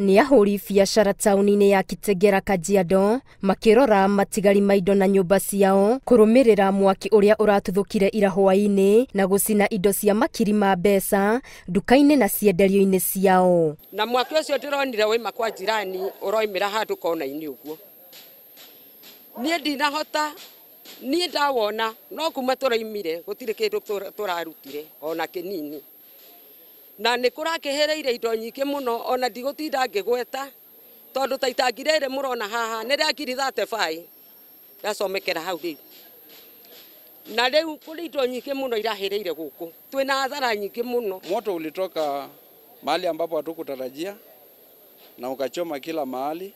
nĩ ahũri biacara taũni-inĩ ya Kitegera Kajiado makĩrora matigari ma indo na nyũmba ciao kũrũmĩrĩra mwaki ũrĩa ũratuthũkire ira hwaĩ-inĩ na gũcina indo cia makiri ma mbeca nduka-inĩ na cienderio-inĩ ciao na mwaki ũcio ndĩronire waima kwa jirani ũroimĩra handũ kona-inĩ ũguo niĩ ndinahota niĩ ndawona no kuma tũraimire gũtirĩ kĩndũ tũrarutire ona kĩnini na nä kå rakä indo nyingä må no ona ndigå tinda ngä gweta tondå ta itangi rä må rona haha nä rä a ngiri thate bai racomekera hau rä u na rä u kå rä indo nyingä må no irahä rä ire gå kå twä na athara nyingä må no moto ulitoka mahali ambapo tarajia na ukachoma kila mahali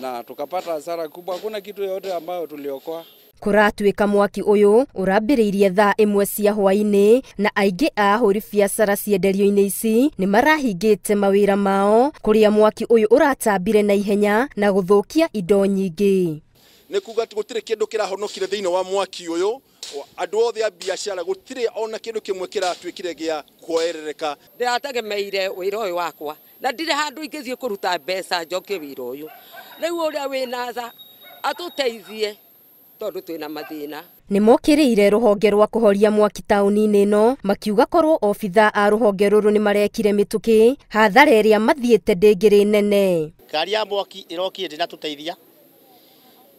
na tukapata hasara kubwa. Hakuna kitu yoyote ambayo tuliokoa kuratuika mwaki uyu urambiriirie thaa imwe cia hwaini na aingi a ahuri biacara cienderio-ini ici ni marahingite mawira mao kuria mwaki uyu uratambire na ihenya na guthukia indo nyingi nä kuga atä gå tirä kä ndå kä rahonokire thä wa mwaki å yå andå othe a biacara gå tirä ona kä ndå kä mwe kä ratuä kire gä a kuoerereka ndä rategemeire wä ra å yå wakwa na ndire handå ingä thiä kå ruta mbeca njoke wä ra å yå rä u å rä a wä atå teithie tondu twina mathina nä mokĩrĩire rũhonge rwa kũhoria mwaki taũni-inĩ ĩno makiuga korwo obitha a rũhonge ruru ni marekire mituki hathara ĩrĩa mathiĩte ndĩngĩrĩ nene ngari ya mwaki ĩrokire ndĩnatũteithia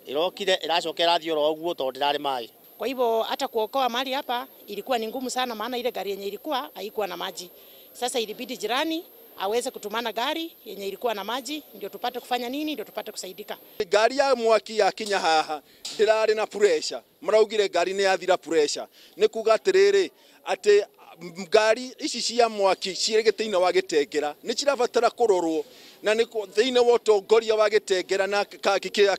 ĩrokire ĩracoka ĩrathiĩ oro ũguo tondũ ndirari mai kwa hivyo hata kuokoa mali hapa ilikuwa ni ngumu sana maana ile gari yenye ilikuwa haikuwa na maji sasa ilibidi jirani aweze kutumana gari yenye ilikuwa na maji, ndio tupate kufanya nini, ndio tupate kusaidika. Gari ya mwaki ya kinya haha ndirari na pressure, maraugire gari ni yathira pressure, ni kuga atiriri ati ngari ici cia mwaki ciregete ina wa ni cirabatara kurorwo na thiini wa utongoria wa gitengera na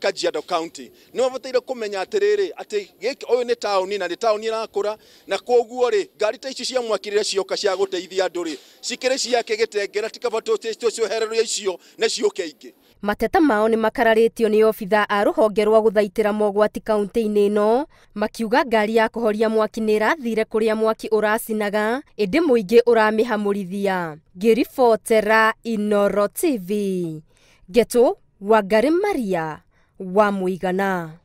Kajiado County ni wabataire kumenya atiriri ati uyu ni tauni na ni tauni irakura na koguo ri ngari ta ici cia mwaki cioka cia guteithia andu ri cikiri ciake gitengera tikabatu tuciohererwo icio na ciuke ingi mateta mao nä makararĩtio ni obitha a rũhonge rwa gũthaitĩra mogwati kaũntĩ-inĩ no makiuga ngari ya kũhoria mwaki ni ĩrathire kuria mwaki uracinaga ĩndĩ mũingĩ uramihamurithia ngĩribotera inoro TV, Ngetu Wangari Maria wa Mũigana.